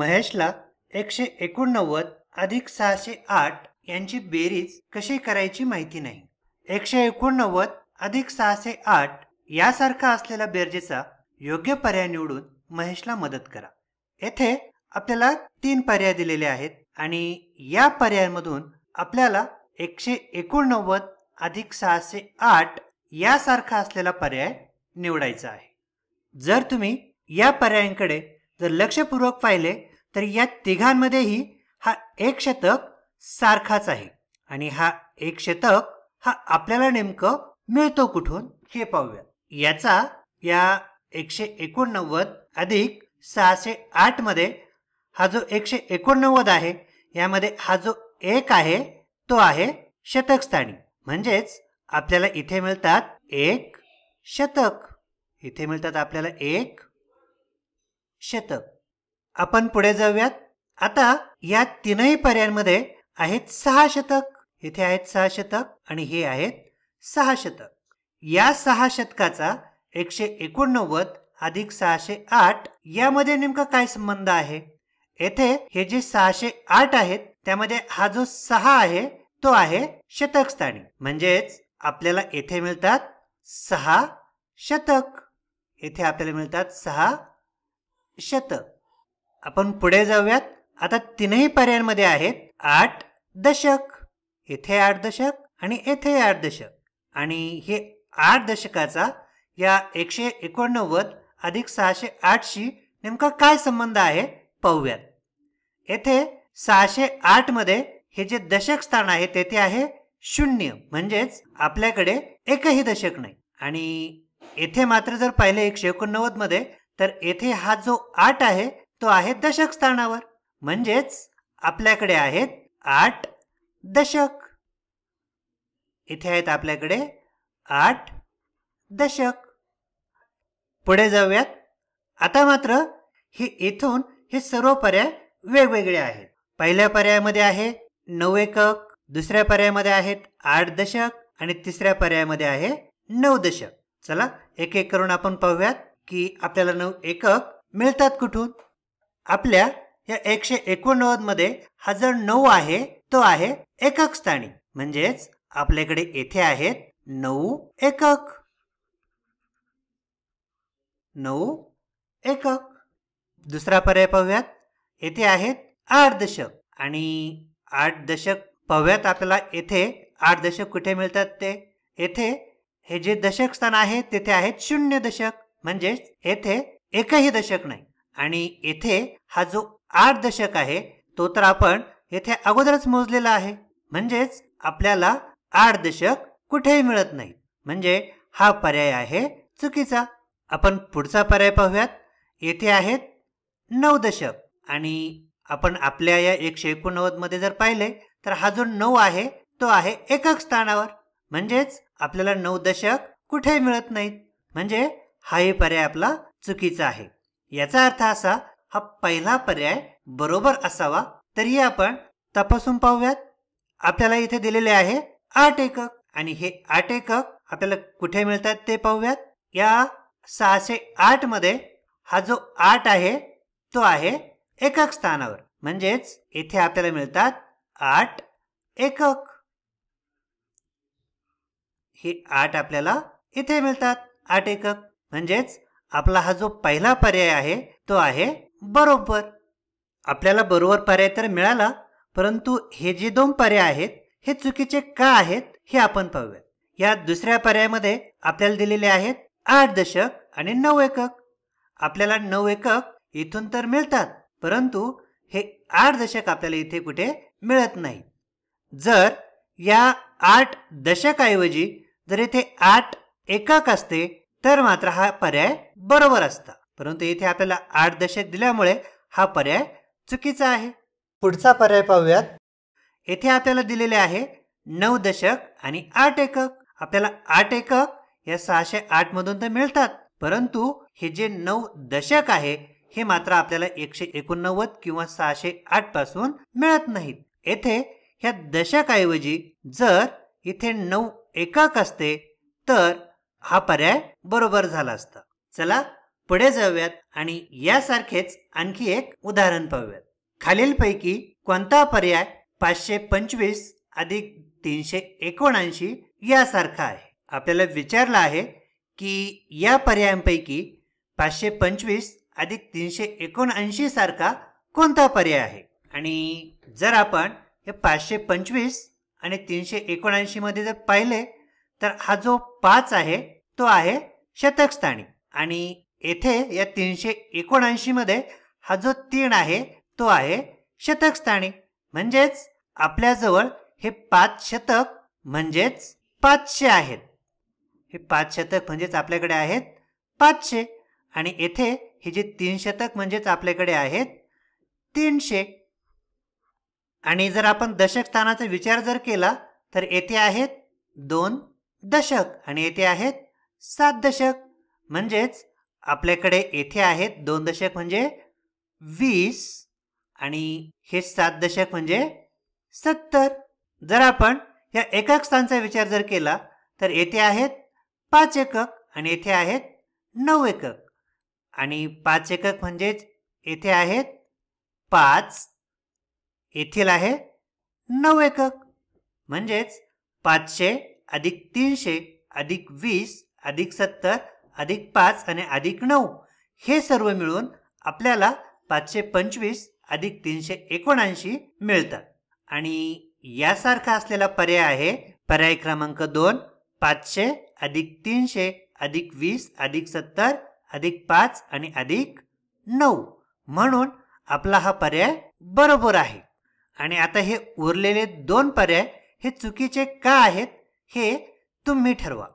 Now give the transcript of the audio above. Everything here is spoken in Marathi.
महेशला एकशे एकोणनव्वद अधिक सहाशे आठ यांची बेरीज कशी करायची माहिती नाही एकशे एकोणनव्वद अधिक सहाशे आठ यासारखा असलेला बेरजेचा योग्य पर्याय निवडून महेशला मदत करा येथे आपल्याला तीन पर्याय दिलेले आहेत आणि या पर्यायांमधून आपल्याला एकशे एकोणनव्वद अधिक सहाशे आठ यासारखा असलेला पर्याय निवडायचा आहे जर तुम्ही या पर्यायांकडे जर लक्षपूर्वक पाहिले तर या तिघांमध्येही हा एक शतक सारखाच आहे आणि हा एक शतक हा आपल्याला नेमकं मिळतो कुठून हे पाहूया याचा या एकशे एकोणनव्वद अधिक सहाशे मध्ये हा जो एकशे एकोणनव्वद आहे यामध्ये हा जो एक आहे तो आहे शतकस्थानी म्हणजेच आपल्याला इथे मिळतात एक शतक इथे मिळतात आपल्याला एक शतक आपण पुढे जाऊयात आता या तीनही पर्यांमध्ये आहेत सहा शतक इथे आहेत सहा शतक आणि हे आहेत सहा शतक या सहा शतकाचा एकशे एकोणनव्वद अधिक सहाशे आठ यामध्ये नेमका काय संबंध आहे येथे हे जे सहाशे आठ आहेत त्यामध्ये हा जो सहा आहे तो आहे शतक स्थानी म्हणजेच आपल्याला येथे मिळतात सहा शतक येथे आपल्याला मिळतात सहा शत आपण पुढे जाऊयात आता तीनही पर्यायांमध्ये आहेत आठ दशक येथे आठ दशक आणि येथे आठ दशक आणि हे आठ दशकाचा या एकशे एकोणनव्वद अधिक सहाशे आठशी नेमका काय संबंध आहे पाहूयात येथे सहाशे आठमध्ये हे जे दशक स्थान आहे तेथे आहे शून्य म्हणजेच आपल्याकडे एकही दशक नाही आणि येथे मात्र जर पाहिले एकशे एकोणनव्वदमध्ये तर येथे हा जो आठ आहे तो आहे दशक स्थानावर म्हणजेच आपल्याकडे आहेत आठ दशक इथे आहेत आपल्याकडे आठ दशक पुढे जाऊयात आता मात्र हे इथून हे सर्व पर्याय वेगवेगळे आहेत पहिल्या पर्यायामध्ये आहे नऊ एकक दुसऱ्या पर्यायामध्ये आहेत आठ दशक आणि तिसऱ्या पर्यायामध्ये आहे नऊ दशक चला एक एक करून आपण पाहूयात की आपल्याला नऊ एकक मिळतात कुठून आपल्या या एकशे एकोणनव्वद मध्ये हा जर नऊ आहे तो आहे एकक स्थानी म्हणजेच आपल्याकडे येथे आहेत नऊ एकक नऊ एकक दुसरा पर्याय पाहूयात येथे आहेत आठ दशक आणि आठ दशक पाहूयात आपल्याला येथे आठ दशक कुठे मिळतात ते येथे हे जे दशक स्थान आहे तेथे आहेत शून्य दशक म्हणजेच येथे एकही दशक नाही आणि येथे हा जो आठ दशक आहे तो तर आपण येथे अगोदरच मोजलेला आहे म्हणजेच आपल्याला आठ दशक कुठेही मिळत नाही म्हणजे हा पर्याय आहे चुकीचा आपण पुढचा पर्याय पाहूयात येथे आहेत नऊ दशक आणि आपण आपल्या या एकशे मध्ये जर पाहिले तर हा जो नऊ आहे तो आहे एकक स्थानावर म्हणजेच आपल्याला नऊ दशक कुठेही मिळत नाहीत म्हणजे हा हे पर्याय आपला चुकीचा आहे याचा अर्थ असा हा पहिला पर्याय बरोबर असावा तरीही आपण तपासून पाहूयात आपल्याला इथे दिलेले आहे आठ एकक आणि हे आठ एकक आपल्याला कुठे मिळतात ते पाहूयात या सहाशे आठ मध्ये हा जो आठ आहे तो आहे एकक स्थानावर म्हणजेच इथे आपल्याला मिळतात आठ एकक हे आठ आपल्याला इथे मिळतात आठ एकक म्हणजेच आपला हा जो पहिला पर्याय आहे तो आहे बरोबर आपल्याला बरोबर पर्याय तर मिळाला परंतु हे जे दोन पर्याय आहेत हे चुकीचे का आहेत हे आपण पाहूया या दुसऱ्या पर्यायामध्ये आपल्याला दिलेले आहेत आठ दशक आणि नऊ एकक आपल्याला नऊ एकक इथून तर मिळतात परंतु हे आठ दशक आपल्याला इथे कुठे मिळत नाही जर या आठ दशकाऐवजी जर इथे आठ एकक असते तर मात्र हा पर्याय बरोबर असता परंतु इथे आपल्याला आठ दशक दिल्यामुळे हा पर्याय चुकीचा आहे पुढचा पर्याय पाहूयात येथे आपल्याला दिलेले आहे नऊ दशक आणि आठ एकक आपल्याला आठ एकक या सहाशे आठ मधून तर मिळतात परंतु हे जे नऊ दशक आहे हे मात्र आपल्याला एकशे एकोणनव्वद किंवा सहाशे आठ पासून मिळत नाहीत येथे ह्या दशकाऐवजी जर इथे नऊ एकक असते तर हा पर्याय बरोबर झाला असता चला पुढे जाऊयात आणि यासारखेच आणखी एक उदाहरण पाहूयात खालीलपैकी कोणता पर्याय पाचशे पंचवीस अधिक तीनशे एकोणऐंशी यासारखा आहे आपल्याला विचारलं आहे की या पर्यायांपैकी पाचशे पंचवीस अधिक तीनशे एकोणऐंशी सारखा कोणता पर्याय आहे आणि जर आपण हे पाचशे पंचवीस आणि तीनशे एकोणऐंशीमध्ये जर पाहिले तर हा जो पाच आहे तो आहे शतकस्थानी आणि येथे या तीनशे एकोणऐंशी मध्ये हा जो तीन आहे तो आहे शतकस्थानी म्हणजेच आपल्याजवळ हे पाच शतक म्हणजेच पाचशे आहेत हे पाच शतक म्हणजेच आपल्याकडे आहेत पाचशे आणि येथे हे जे तीन शतक म्हणजेच आपल्याकडे आहेत तीनशे आणि जर आपण दशक स्थानाचा विचार जर केला तर येथे आहेत दोन दशक आणि येथे आहेत सात दशक म्हणजेच आपल्याकडे येथे आहेत दोन दशक म्हणजे वीस आणि हे सात दशक म्हणजे सत्तर जर आपण या एकक स्थानचा विचार जर केला तर येथे आहेत पाच एकक आणि येथे आहेत नऊ एकक आणि पाच एकक म्हणजेच येथे आहेत पाच येथील आहे नऊ एकक म्हणजेच पाचशे अधिक तीनशे अधिक वीस अधिक सत्तर अधिक पाच आणि अधिक नऊ हे सर्व मिळून आपल्याला पाचशे पंचवीस अधिक तीनशे एकोणऐंशी मिळतात आणि यासारखा असलेला पर्याय आहे पर्याय क्रमांक दोन पाचशे अधिक तीनशे अधिक वीस अधिक सत्तर अधिक पाच आणि अधिक नऊ म्हणून आपला हा पर्याय बरोबर आहे आणि आता हे उरलेले दोन पर्याय हे चुकीचे का आहेत हे तुम्ही ठरवा